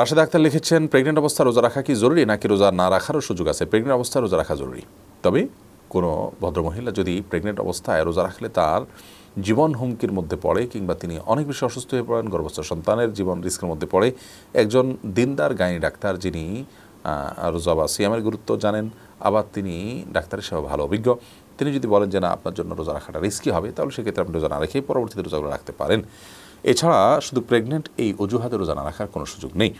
রাশেদ আক্তার লিখেছেন প্রেগনেন্ট অবস্থা রোজা রাখা কি জরুরি নাকি রোজা না রাখারও সুযোগ আছে প্রেগনেন্ট অবস্থা রোজা রাখা জরুরি তবে কোনো ভদ্রমহিলা যদি প্রেগনেন্ট অবস্থায় রোজা রাখলে তার জীবন হুমকির মধ্যে পড়ে কিংবা তিনি অনেক বেশি অসুস্থ হয়ে পড়েন গর্ভস্থ সন্তানের জীবন রিস্কের মধ্যে পড়ে একজন দিনদার গাইনি ডাক্তার যিনি রোজা বা সিয়ামের গুরুত্ব জানেন আবার তিনি ডাক্তার হিসেবে ভালো অভিজ্ঞ তিনি যদি বলেন যে না আপনার জন্য রোজা রাখাটা রিস্কি হবে তাহলে সেক্ষেত্রে আপনি রোজা না রেখেই পরবর্তীতে রোজাগুলো রাখতে পারেন এছাড়া শুধু প্রেগনেন্ট এই অজুহাতেরও জানা রাখার কোনো সুযোগ নেই